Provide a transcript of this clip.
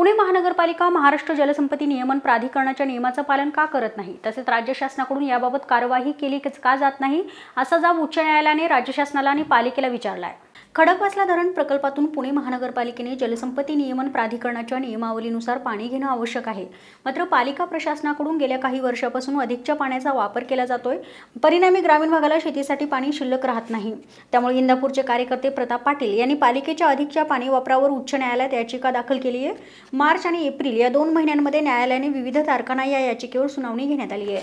पुणे महानगरपालिका महाराष्ट्र जलसंपत्ती नियमन प्राधिकरणाच्या नियमाचं पालन का करत नाही तसेच राज्य शासनाकडून याबाबत कारवाई केली का जात नाही असा जाब उच्च न्यायालयाने राज्य शासनाला आणि पालिकेला विचारला आहे खडकवासला धरण प्रकल्पातून पुणे महानगरपालिकेने जलसंपत्ती नियमन प्राधिकरणाच्या नियमावलीनुसार पाणी घेणं आवश्यक आहे मात्र पालिका प्रशासनाकडून गेल्या काही वर्षापासून अधिकच्या पाण्याचा वापर केला जातोय परिणामी ग्रामीण भागाला शेतीसाठी पाणी शिल्लक राहत नाही त्यामुळे इंदापूरचे कार्यकर्ते प्रताप पाटील यांनी पालिकेच्या अधिकच्या पाणी वापरावर उच्च न्यायालयात याचिका दाखल केली आहे मार्च आणि एप्रिल या दोन महिन्यांमध्ये न्यायालयाने विविध तारखांना या याचिकेवर सुनावणी घेण्यात आली आहे